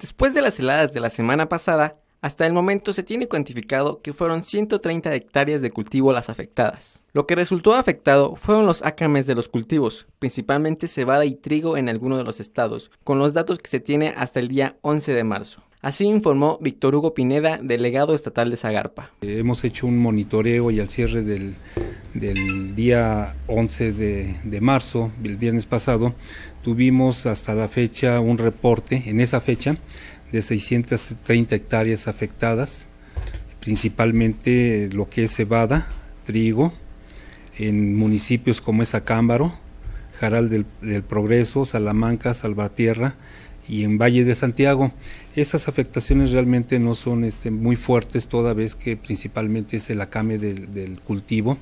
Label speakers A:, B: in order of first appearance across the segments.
A: Después de las heladas de la semana pasada, hasta el momento se tiene cuantificado que fueron 130 hectáreas de cultivo las afectadas. Lo que resultó afectado fueron los ácames de los cultivos, principalmente cebada y trigo en algunos de los estados, con los datos que se tiene hasta el día 11 de marzo. Así informó Víctor Hugo Pineda, delegado estatal de Zagarpa.
B: Hemos hecho un monitoreo y al cierre del, del día 11 de, marzo, el viernes pasado, tuvimos hasta la fecha un reporte, en esa fecha, de 630 hectáreas afectadas, principalmente lo que es cebada, trigo, en municipios como es Jaral del Progreso, Salamanca, Salvatierra, y en Valle de Santiago. Esas afectaciones realmente no son este, muy fuertes toda vez que principalmente es el acame del, cultivo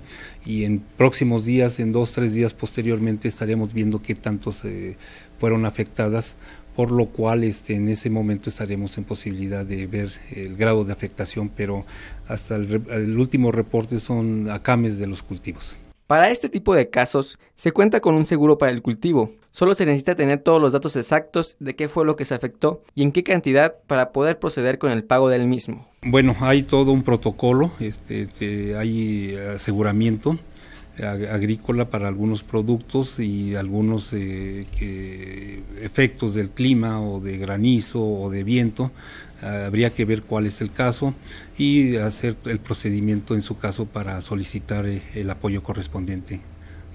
B: y en próximos días, en dos, tres días posteriormente estaremos viendo qué tanto se fueron afectadas por lo cual este, en ese momento estaremos en posibilidad de ver el grado de afectación, pero hasta el último reporte son acames de los cultivos.
A: Para este tipo de casos, se cuenta con un seguro para el cultivo. Solo se necesita tener todos los datos exactos de qué fue lo que se afectó y en qué cantidad para poder proceder con el pago del mismo.
B: Bueno, hay todo un protocolo, este, este, hay eh, aseguramiento agrícola para algunos productos y algunos eh, efectos del clima o de granizo o de viento. Ah, habría que ver cuál es el caso y hacer el procedimiento en su caso para solicitar eh, el apoyo correspondiente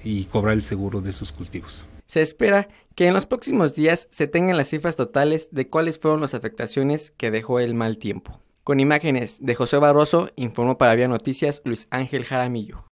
B: y cobrar el seguro de sus cultivos.
A: Se espera que en los próximos días se tengan las cifras totales de cuáles fueron las afectaciones que dejó el mal tiempo. Con imágenes de José Barroso, informó para Vía Noticias Luis Ángel Jaramillo.